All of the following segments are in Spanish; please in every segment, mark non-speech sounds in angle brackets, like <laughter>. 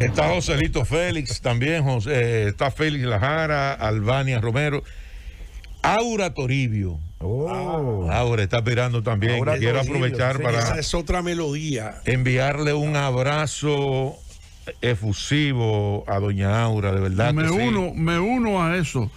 Está Joselito Félix también, José, eh, está Félix Lajara, Albania Romero, Aura Toribio. Oh. Aura está esperando también. Quiero aprovechar para. es otra melodía. Enviarle un abrazo efusivo a doña Aura, de verdad. Me, uno, me uno a eso.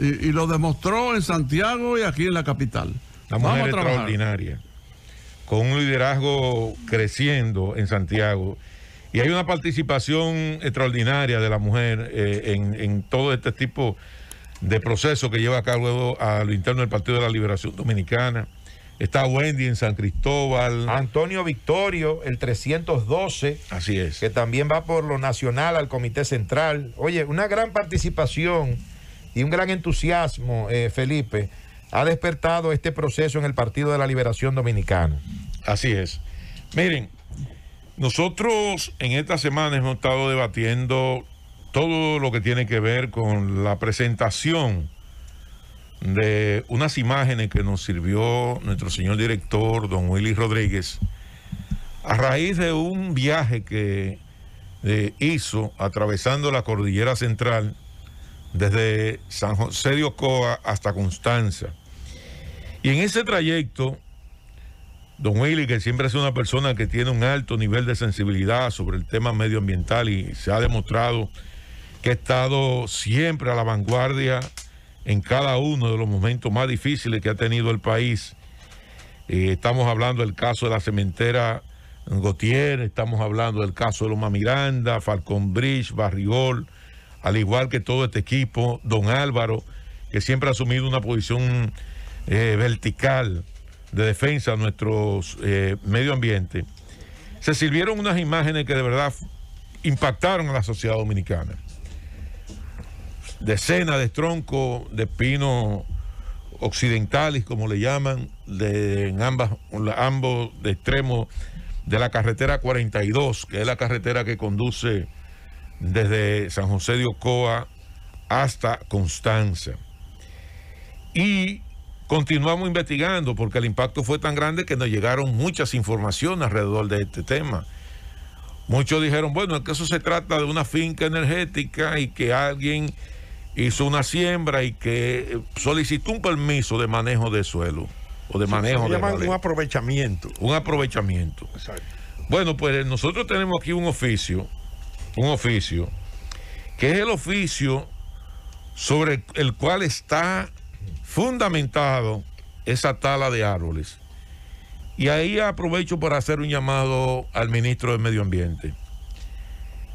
Y, lo demostró en Santiago y aquí en la capital. La mujer extraordinaria, con un liderazgo creciendo en Santiago y hay una participación extraordinaria de la mujer eh, en, todo este tipo de proceso que lleva a cabo al interno del Partido de la Liberación Dominicana. Está Wendy en San Cristóbal. Antonio Victorio, el 312. Así es. Que también va por lo nacional al Comité Central. Oye, una gran participación y un gran entusiasmo, eh, Felipe, ha despertado este proceso en el Partido de la Liberación Dominicana. Así es. Miren, nosotros en esta semana hemos estado debatiendo todo lo que tiene que ver con la presentación de unas imágenes que nos sirvió nuestro señor director, don Willy Rodríguez, a raíz de un viaje que eh, hizo atravesando la cordillera central desde San José de Ocoa hasta Constanza. Y en ese trayecto Don Willy, que siempre es una persona que tiene un alto nivel de sensibilidad sobre el tema medioambiental y se ha demostrado que ha estado siempre a la vanguardia en cada uno de los momentos más difíciles que ha tenido el país. Eh, estamos hablando del caso de la cementera Gautier, estamos hablando del caso de Loma Miranda, Falcon Bridge, Barrigol, al igual que todo este equipo, don Álvaro, que siempre ha asumido una posición eh, vertical de defensa a nuestro eh, medio ambiente, se sirvieron unas imágenes que de verdad impactaron a la sociedad dominicana. Decenas de troncos de pino... occidentales, como le llaman, de, en ambas, ambos extremos de la carretera 42, que es la carretera que conduce desde San José de Ocoa hasta Constanza. Y Continuamos investigando porque el impacto fue tan grande que nos llegaron muchas informaciones alrededor de este tema. Muchos dijeron, bueno, es que eso se trata de una finca energética y que alguien hizo una siembra y que eh, solicitó un permiso de manejo de suelo o de manejo se un aprovechamiento. Un aprovechamiento. Exacto. Bueno, pues eh, nosotros tenemos aquí un oficio, un oficio, que es el oficio sobre el cual está fundamentado esa tala de árboles. Y ahí aprovecho para hacer un llamado al ministro de Medio Ambiente.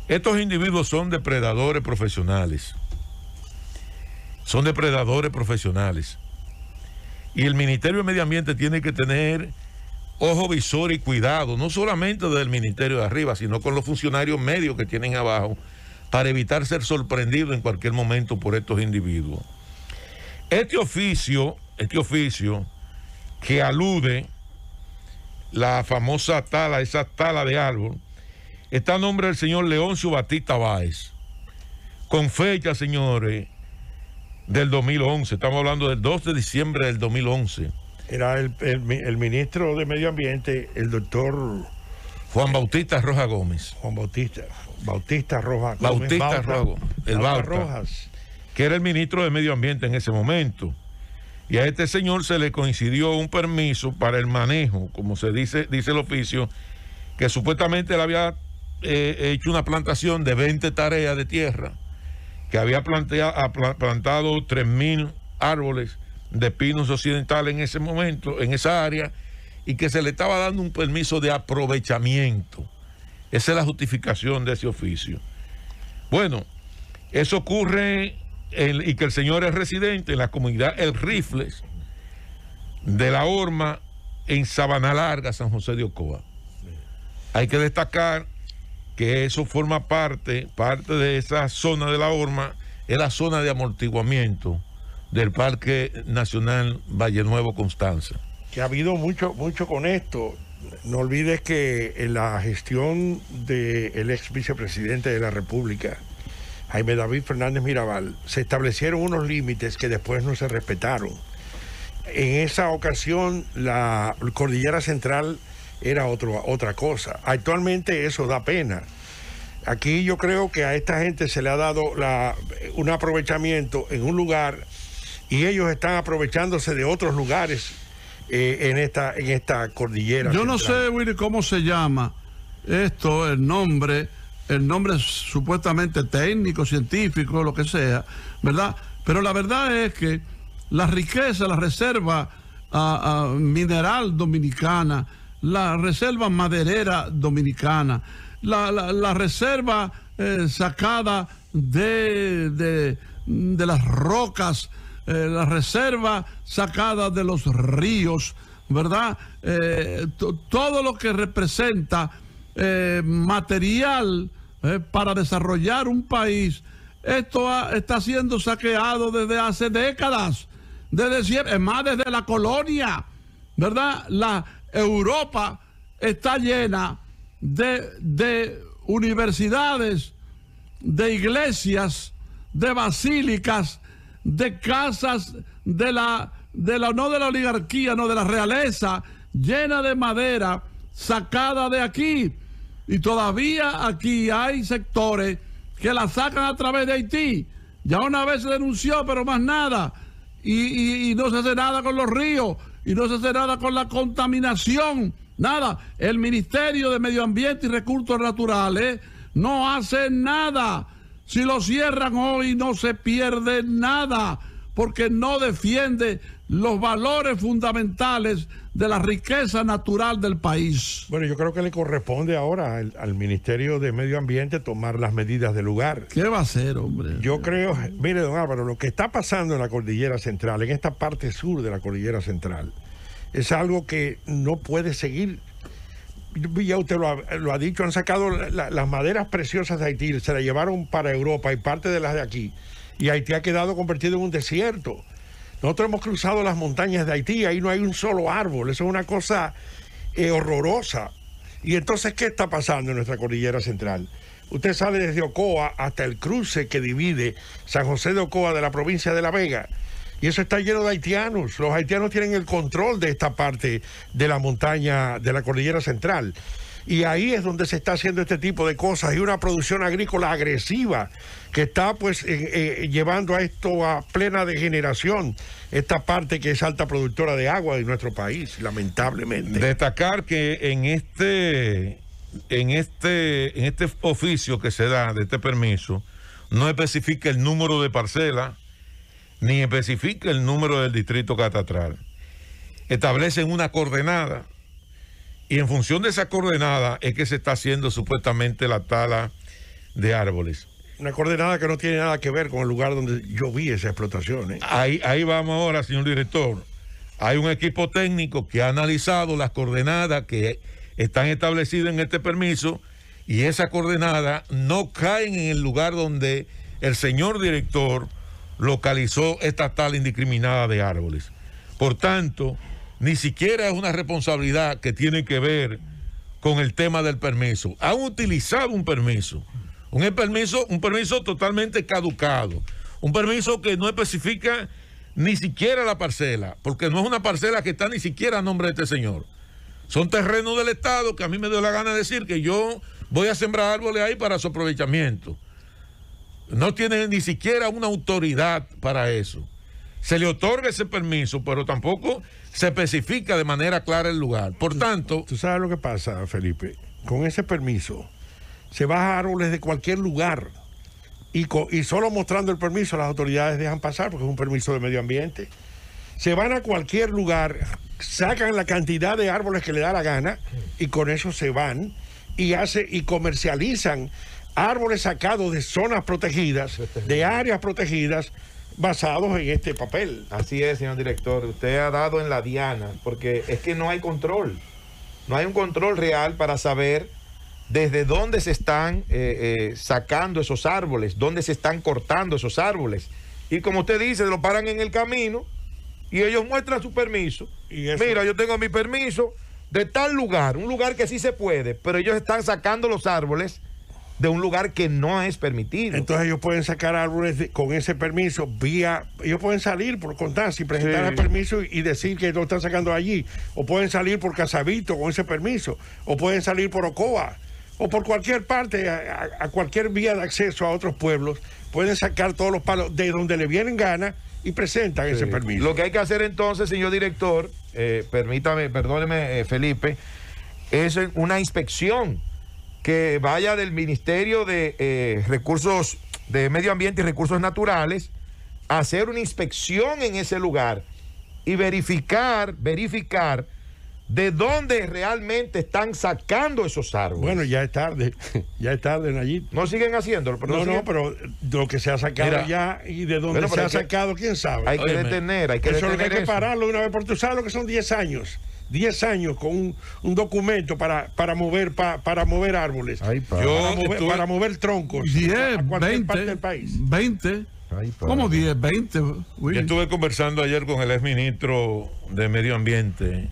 Estos individuos son depredadores profesionales. Son depredadores profesionales. Y el Ministerio de Medio Ambiente tiene que tener ojo visor y cuidado, no solamente del Ministerio de arriba, sino con los funcionarios medios que tienen abajo, para evitar ser sorprendido en cualquier momento por estos individuos. Este oficio, este oficio que alude la famosa tala, esa tala de árbol, está a nombre del señor Leoncio Batista Báez, con fecha, señores, del 2011. Estamos hablando del 2 de diciembre del 2011. Era el, ministro de Medio Ambiente, el doctor... Juan Bautista Rojas Gómez. Juan Bautista. Bautista Roja Gómez. Bautista Rojas El Rojas que era el ministro de Medio Ambiente en ese momento. Y a este señor se le coincidió un permiso para el manejo, como se dice, dice el oficio, que supuestamente él había eh, hecho una plantación de 20 tareas de tierra, que había plantado 3.000 árboles de pinos occidentales en ese momento, en esa área, y que se le estaba dando un permiso de aprovechamiento. Esa es la justificación de ese oficio. Bueno, eso ocurre y que el señor es residente en la comunidad El Rifles de la horma... en Sabana Larga, San José de Ocoa. Hay que destacar que eso forma parte, parte de esa zona de la horma... es la zona de amortiguamiento del Parque Nacional Valle Nuevo Constanza. Que ha habido mucho, mucho con esto. No olvides que en la gestión del ex vicepresidente de la República, Jaime David Fernández Mirabal, se establecieron unos límites que después no se respetaron. En esa ocasión la cordillera central era otra cosa. Actualmente eso da pena. Aquí yo creo que a esta gente se le ha dado la, un aprovechamiento en un lugar y ellos están aprovechándose de otros lugares eh, en, esta, en esta cordillera. Yo no sé, Willy, cómo se llama esto, el nombre el nombre supuestamente técnico, científico, lo que sea, ¿verdad? Pero la verdad es que la riqueza, la reserva ah, ah, mineral dominicana, la reserva maderera dominicana, la, reserva eh, sacada de, las rocas, eh, la reserva sacada de los ríos, ¿verdad? Eh, todo lo que representa material eh, para desarrollar un país, esto está siendo saqueado desde hace décadas, desde siempre, es más desde la colonia, ¿verdad? La Europa está llena de, de universidades, de iglesias, de basílicas, de casas de la, de la, no de la oligarquía, no de la realeza, llena de madera, sacada de aquí. Y todavía aquí hay sectores que la sacan a través de Haití. Ya una vez se denunció, pero más nada. Y, no se hace nada con los ríos, y no se hace nada con la contaminación, nada. El Ministerio de Medio Ambiente y Recursos Naturales no hace nada. Si lo cierran hoy no se pierde nada, porque no defiende los valores fundamentales de la riqueza natural del país. Bueno, yo creo que le corresponde ahora al, Ministerio de Medio Ambiente tomar las medidas de lugar. ¿Qué va a hacer, hombre? Yo creo, mire, don Álvaro, lo que está pasando en la Cordillera Central, en esta parte sur de la Cordillera Central, es algo que no puede seguir. Ya usted lo ha, dicho, han sacado las maderas preciosas de Haití, se las llevaron para Europa y parte de las de aquí. Y Haití ha quedado convertido en un desierto. Nosotros hemos cruzado las montañas de Haití, ahí no hay un solo árbol, eso es una cosa eh, horrorosa. Y entonces, ¿qué está pasando en nuestra cordillera central? Usted sale desde Ocoa hasta el cruce que divide San José de Ocoa de la provincia de La Vega. Y eso está lleno de haitianos. Los haitianos tienen el control de esta parte de la montaña, de la cordillera central. Y ahí es donde se está haciendo este tipo de cosas. Y una producción agrícola agresiva que está pues eh, llevando a esto a plena degeneración, esta parte que es alta productora de agua de nuestro país, lamentablemente. Destacar que en este, en este, en este oficio que se da de este permiso, no especifica el número de parcela, ni especifica el número del distrito catatral Establecen una coordenada y en función de esa coordenada es que se está haciendo supuestamente la tala de árboles. Una coordenada que no tiene nada que ver con el lugar donde yo vi esa explotación. ¿eh? Ahí, ahí vamos ahora, señor director. Hay un equipo técnico que ha analizado las coordenadas que están establecidas en este permiso y esas coordenadas no caen en el lugar donde el señor director localizó esta tala indiscriminada de árboles. Por tanto, ni siquiera es una responsabilidad que tiene que ver con el tema del permiso. Han utilizado un permiso, un permiso, un permiso totalmente caducado, un permiso que no especifica ni siquiera la parcela, porque no es una parcela que está ni siquiera a nombre de este señor. Son terrenos del Estado que a mí me dio la gana de decir que yo voy a sembrar árboles ahí para su aprovechamiento. No tiene ni siquiera una autoridad para eso se le otorga ese permiso, pero tampoco se especifica de manera clara el lugar. Por tanto... Tú sabes lo que pasa, Felipe. Con ese permiso se baja árboles de cualquier lugar y, y solo mostrando el permiso las autoridades dejan pasar porque es un permiso de medio ambiente. Se van a cualquier lugar, sacan la cantidad de árboles que le da la gana y con eso se van y, hace, y comercializan árboles sacados de zonas protegidas, de áreas protegidas basados en este papel. Así es, señor director. Usted ha dado en la diana, porque es que no hay control. No hay un control real para saber desde dónde se están eh, eh, sacando esos árboles, dónde se están cortando esos árboles. Y como usted dice, lo paran en el camino y ellos muestran su permiso. Mira, yo tengo mi permiso de tal lugar, un lugar que sí se puede, pero ellos están sacando los árboles de un lugar que no es permitido. Entonces ellos pueden sacar árboles con ese permiso vía, ellos pueden salir por contar si presentan el permiso y, decir que lo están sacando allí, o pueden salir por Casabito con ese permiso, o pueden salir por Ocoa, o por cualquier parte, a, cualquier vía de acceso a otros pueblos, pueden sacar todos los palos de donde le vienen ganas y presentan ese permiso. Lo que hay que hacer entonces, señor director, eh, permítame, perdóneme, eh, Felipe, es una inspección que vaya del Ministerio de eh, Recursos de Medio Ambiente y Recursos Naturales a hacer una inspección en ese lugar y verificar, verificar de dónde realmente están sacando esos árboles. Bueno, ya es tarde, <laughs> ya es tarde, allí No siguen haciéndolo. Pero no, no, pero lo que se ha sacado ya y de dónde se ha sacado, quién sabe. Hay que detener, hay que eso detener. que hay que pararlo una vez por tú sabes lo que son 10 años. 10 años con un, documento para, mover, para, mover árboles. para. Yo mover, troncos. 10, cualquier 20, parte del país. 20. ¿Cómo 10, 20? Yo estuve conversando ayer con el exministro de Medio Ambiente,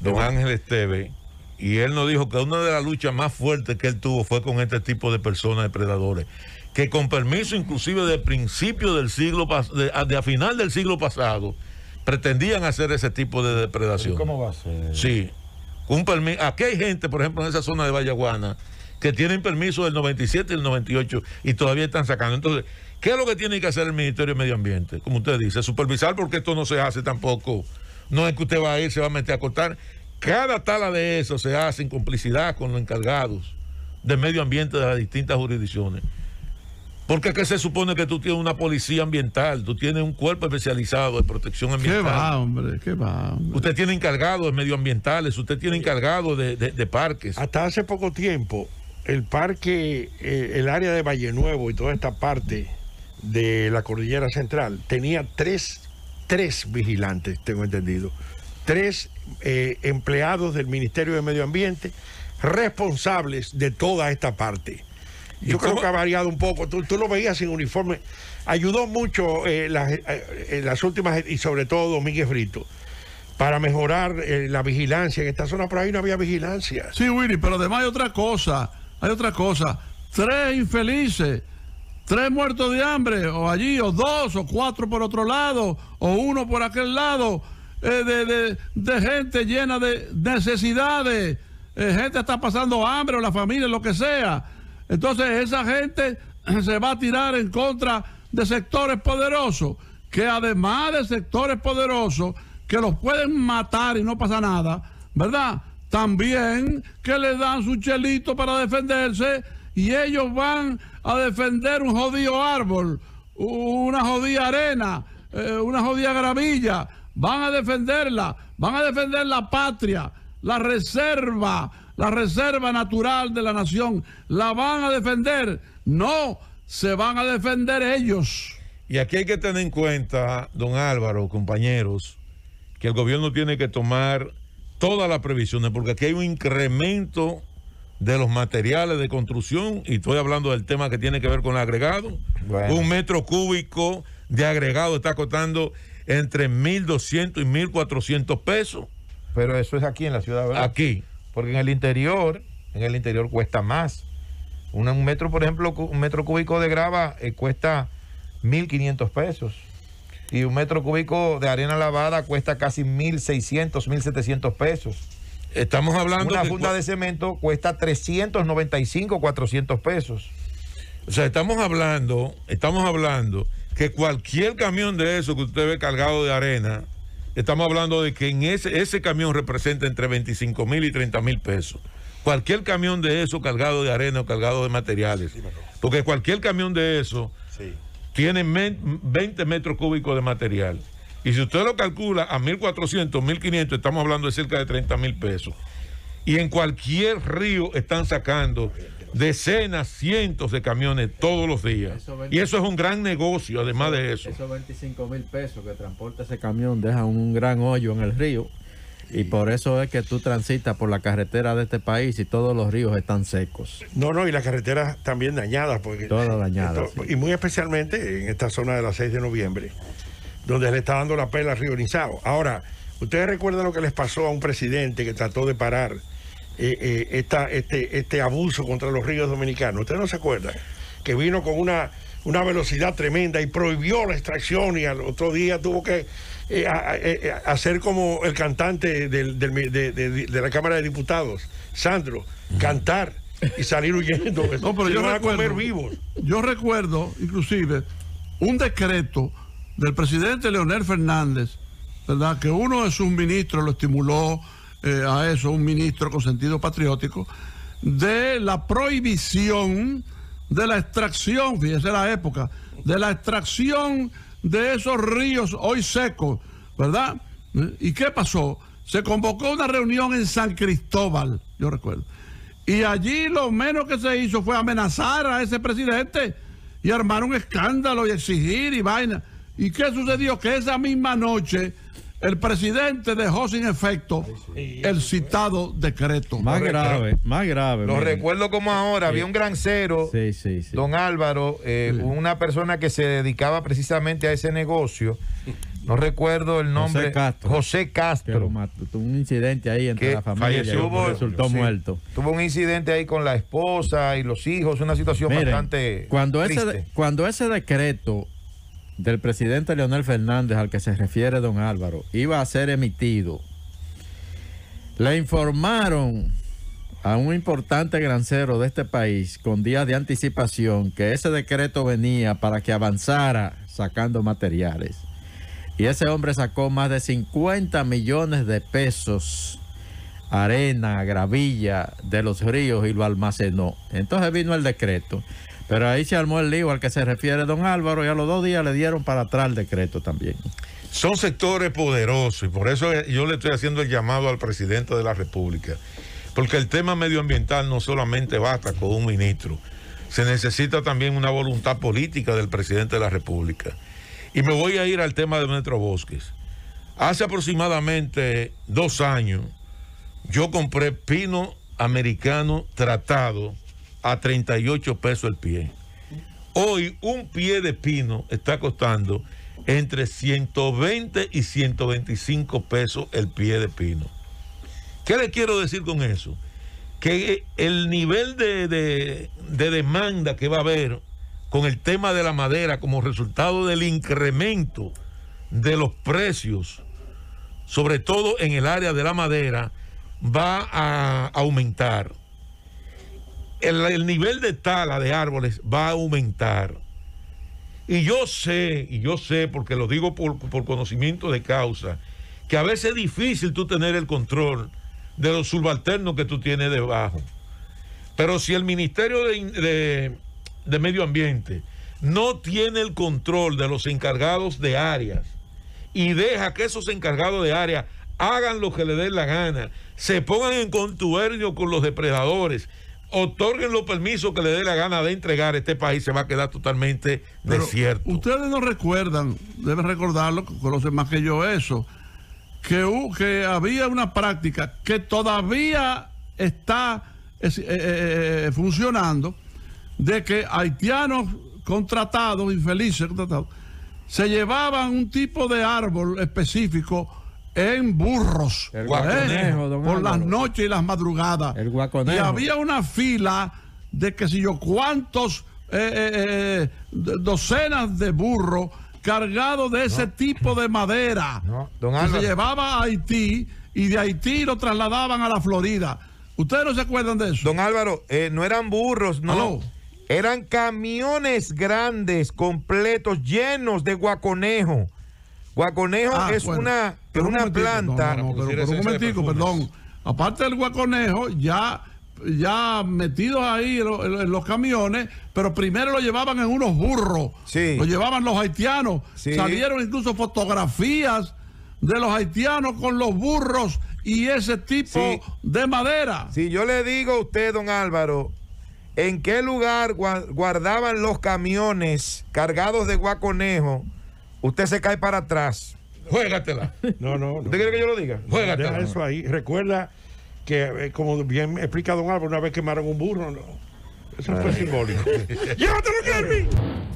don Ángel Esteve, y él nos dijo que una de las luchas más fuertes que él tuvo fue con este tipo de personas depredadores, que con permiso inclusive de principio del siglo de a final del siglo pasado, pretendían hacer ese tipo de depredación. ¿Cómo va a ser? Sí. Aquí hay gente, por ejemplo, en esa zona de Vallaguana, que tienen permiso del 97 y el 98 y todavía están sacando. Entonces, ¿qué es lo que tiene que hacer el Ministerio de Medio Ambiente? Como usted dice, supervisar porque esto no se hace tampoco. No es que usted va a ir, se va a meter a cortar. Cada tala de eso se hace en complicidad con los encargados de medio ambiente de las distintas jurisdicciones. Porque que se supone que tú tienes una policía ambiental, tú tienes un cuerpo especializado de protección ambiental. ¿Qué va, hombre? ¿Qué va, Usted tiene encargado de medioambientales, usted tiene encargado de, parques. Hasta hace poco tiempo, el parque, eh, el área de Valle Nuevo y toda esta parte de la cordillera central tenía tres, vigilantes, tengo entendido, tres eh, empleados del Ministerio de Medio Ambiente responsables de toda esta parte. Yo creo que ha variado un poco. Tú, lo veías sin uniforme. Ayudó mucho eh, eh, las, últimas, y sobre todo Domínguez Frito... para mejorar eh, la vigilancia. En esta zona por ahí no había vigilancia. Sí, Willy, pero además hay otra cosa. Hay otra cosa. Tres infelices tres muertos de hambre, o allí, o dos, o cuatro por otro lado, o uno por aquel lado, de, gente llena de necesidades, gente está pasando hambre, o la familia, lo que sea. Entonces esa gente <clears throat> se va a tirar en contra de sectores poderosos, que además de sectores poderosos, que los pueden matar y no pasa nada, ¿verdad? También que le dan su chelito para defenderse y ellos van a defender un jodido árbol, una jodida arena, eh, una jodida gravilla, van a defenderla, van a defender la patria, la reserva, la reserva natural de la nación. ¿La van a defender? No, se van a defender ellos. Y aquí hay que tener en cuenta, don Álvaro, compañeros, que el gobierno tiene que tomar todas las previsiones, porque aquí hay un incremento de los materiales de construcción, y estoy hablando del tema que tiene que ver con el agregado. Un metro cúbico de agregado está costando entre 1.200 y 1.400 pesos. Pero eso es aquí en la ciudad, ¿verdad? Aquí. Porque en el interior, en el interior cuesta más. Un metro, por ejemplo, un metro cúbico de grava eh, cuesta 1.500 pesos. Y un metro cúbico de arena lavada cuesta casi 1.600, 1.700. pesos. Estamos hablando... Una funda de cemento cuesta 395, 400 pesos. O sea, estamos hablando, estamos hablando que cualquier camión de eso que usted ve cargado de arena, estamos hablando de que en ese, ese camión representa entre 25 mil y 30 mil pesos. Cualquier camión de eso cargado de arena o cargado de materiales. Porque cualquier camión de eso tiene 20 metros cúbicos de material. Y si usted lo calcula a 1.400, 1.500, estamos hablando de cerca de 30 mil pesos. Y en cualquier río están sacando decenas, cientos de camiones todos los días. y eso es un gran negocio, además de eso. Esos 25 mil pesos que transporta ese camión deja un gran hoyo en el río. Y por eso es que tú transitas por la carretera de este país y todos los ríos están secos. No, no, y las carreteras también dañadas. Porque, Todas dañadas. Y muy especialmente en esta zona de la 6 de noviembre, donde le está dando la pela al Río Nizao. Ahora, ¿ustedes recuerdan lo que les pasó a un presidente que trató de parar eh, eh, este, este abuso contra los ríos dominicanos. usted no se acuerda Que vino con una, una velocidad tremenda y prohibió la extracción y al otro día tuvo que eh, hacer como el cantante de, la Cámara de Diputados, Sandro, cantar y salir huyendo. <laughs> no, pero yo recuerdo, a comer vivos. Yo recuerdo, inclusive, un decreto del presidente Leonel Fernández, ¿verdad? Que uno de sus ministros lo estimuló eh, a eso un ministro con sentido patriótico, de la prohibición de la extracción, fíjese la época, de la extracción de esos ríos hoy secos, ¿verdad? ¿Y qué pasó? Se convocó una reunión en San Cristóbal, yo recuerdo. Y allí lo menos que se hizo fue amenazar a ese presidente y armar un escándalo y exigir y vaina. ¿Y qué sucedió? Que esa misma noche el presidente dejó sin efecto el citado decreto. Más grave, más grave. Lo recuerdo como ahora, había un grancero don Álvaro, eh, una persona que se dedicaba precisamente a ese negocio. No recuerdo el nombre. José Castro. José Castro. tuvo un incidente ahí entre la familia. Falleció, resultó muerto. Tuvo un incidente ahí con la esposa y los hijos, una situación bastante. cuando ese decreto del presidente Leonel Fernández al que se refiere don Álvaro iba a ser emitido, le informaron a un importante grancero de este país con días de anticipación que ese decreto venía para que avanzara sacando materiales. Y ese hombre sacó más de 50 millones de pesos, arena, gravilla de los ríos y lo almacenó. Entonces vino el decreto. Pero ahí se armó el lío al que se refiere don Álvaro y a los dos días le dieron para atrás el decreto también. Son sectores poderosos y por eso eh, yo le estoy haciendo el llamado al presidente de la República. Porque el tema medioambiental no solamente basta con un ministro, se necesita también una voluntad política del presidente de la República. Y me voy a ir al tema de nuestros bosques. Hace aproximadamente dos años yo compré pino americano tratado a 38 pesos el pie. Hoy un pie de pino está costando entre 120 y 125 pesos el pie de pino. ¿Qué le quiero decir con eso? Que el nivel de, de demanda que va a haber con el tema de la madera como resultado del incremento de los precios, sobre todo en el área de la madera, va a aumentar el, nivel de tala de árboles va a aumentar. Y yo sé, y yo sé, porque lo digo por, conocimiento de causa, que a veces es difícil tú tener el control de los subalternos que tú tienes debajo. Pero si el Ministerio de, de, de Medio Ambiente no tiene el control de los encargados de áreas y deja que esos encargados de áreas hagan lo que le den la gana, se pongan en contubernio con los depredadores, otorguen los permisos que le dé la gana de entregar, este país se va a quedar totalmente desierto. Ustedes no recuerdan, deben recordarlo, conocen más que yo eso, que, que había una práctica que todavía está eh, eh, eh, funcionando de que haitianos contratados, infelices contratados, se llevaban un tipo de árbol específico en burros. ¿eh? por las noches y las madrugadas. Y había una fila de que si yo cuántos eh, eh, docenas de burros cargados de ese tipo de madera <laughs> no. que se llevaba a Haití y de Haití lo trasladaban a la Florida. ¿Ustedes no se acuerdan de eso? Don Álvaro, no eran burros, no. Eran camiones grandes, completos, llenos de guaconejo. Guaconejo ah, es una pero una planta. perdón. Aparte del guaconejo, ya ya metidos ahí en, los camiones, pero primero lo llevaban en unos burros. Sí. Lo llevaban los haitianos. Salieron incluso fotografías de los haitianos con los burros y ese tipo de madera. Si yo le digo a usted, don Álvaro, ¿en qué lugar guardaban los camiones cargados de guaconejo? Usted se cae para atrás. Juégatela. No, no. no. ¿Usted quiere que yo lo diga? Juégatela. eso ahí. Recuerda que, eh, como bien explica Don Álvaro, una vez quemaron un burro. ¿no? Eso fue simbólico. <laughs> ¡Llévatelo, Kelvin!